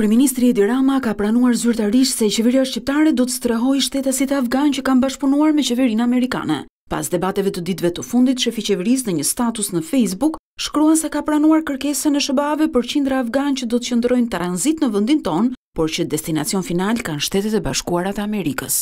Kryeministri Edi Rama ka pranuar zyrtarisht se qeveria shqiptare do të strehoj shtetasit afgan që kanë bashkëpunuar me qeverinë amerikane. Pas debateve të ditëve të fundit, shefi qeverisë në një status në Facebook shkruan se ka pranuar kërkesën e shëbave ve për qindra afgan që do të qëndrojnë tranzit në vendin ton, por që destinacion final kanë Shtetet e Bashkuara të Amerikës.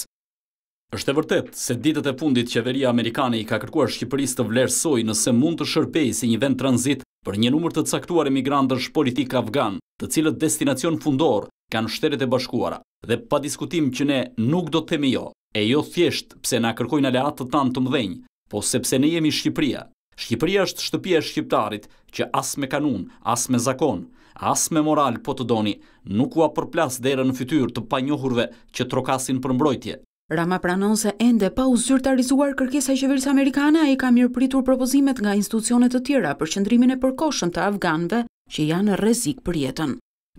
Është e vërtet se ditët e fundit qeveria amerikane i ka kërkuar Shqipërisë të vlerësoj nëse mund të shërpej si një vend tranzit për një numër të caktuar emigrantësh politik afgan, të cilët destinacion fundor kanë shteret e bashkuara, dhe pa diskutim që ne nuk do të themi jo, e jo thjesht pse na kërkojnë aleat të tanë të mdhenjë, po sepse ne jemi Shqipëria. Shqipëria është shtëpia e shqiptarit që as me kanun, as me zakon, as me moral po të doni, nuk ua përplas dhe në fytyr të panjohurve që trokasin për mbrojtje. Rama pranon se ende pa u zyrtarizuar kërkesa e qeverisë amerikane, ai ka mirëpritur propozimet nga institucione të tjera për qendrimin e përkohshëm të afganëve që janë në rrezik për jetën.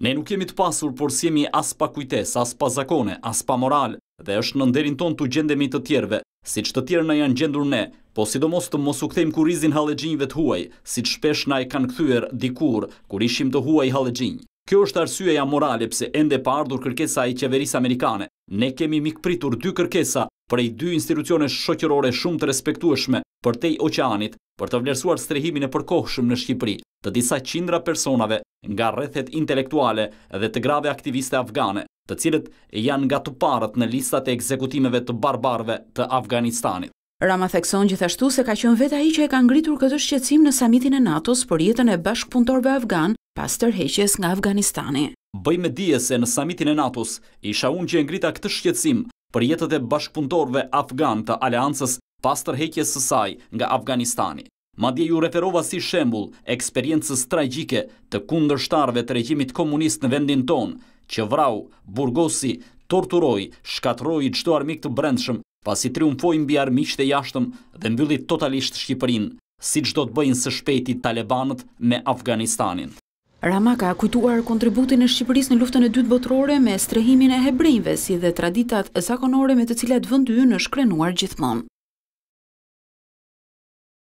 Ne nuk jemi të pasur, por si jemi as pa kujtesë, as pa zakone, as pa moral dhe është në nderin ton të gjendemi të tjerëve, siç të tjerë na janë gjendur ne, po sidomos të mos u kthejmë kurrizin hallexhinjve të huaj, siç shpesh na i kanë kthyer dikur kur ishim të huaj halegjinj. Kjo është arsyeja morale pse ende pa ardhur kërkesa e qeverisë amerikane Ne kemi mikpritur dy kërkesa prej dy institucione shokjërore shumë të respektueshme për tej oqeanit për të vlerësuar strehimin e përkohshëm në Shqipëri të disa qindra personave nga rrethet intelektuale dhe të grave aktiviste afgane të cilët janë nga të parët në listat e ekzekutimeve të barbarve të Afganistanit. Rama thekson gjithashtu se ka qënë veta i që e ka ngritur këtë shqecim në samitin e Natos për jetën e bashkëpuntorve Afgan pas tërheqjes nga Afganistani. Bëj me dije se në samitin e Natus, isha unë që ngrita këtë shqecim për jetët e bashkëpuntorve Afgan të aleancës pas tërhekje sësaj nga Afganistani. Madje ju referova si shembul eksperiencës tragjike të kundër shtarve të regjimit komunist në vendin tonë, që vrau, burgosi, torturoj, shkatroj i armik të brendshëm, pasi triumfoj mbi armik të jashtëm dhe mbyllit totalisht Shqipërin, si do të bëjnë së shpeti talebanët me Afganistanin. Rama ka kujtuar kontributin e Shqipëris në luftën e dytë botrore me strehimin e hebrinve si dhe traditat zakonore me të cilat vëndu në shkrenuar gjithmonë.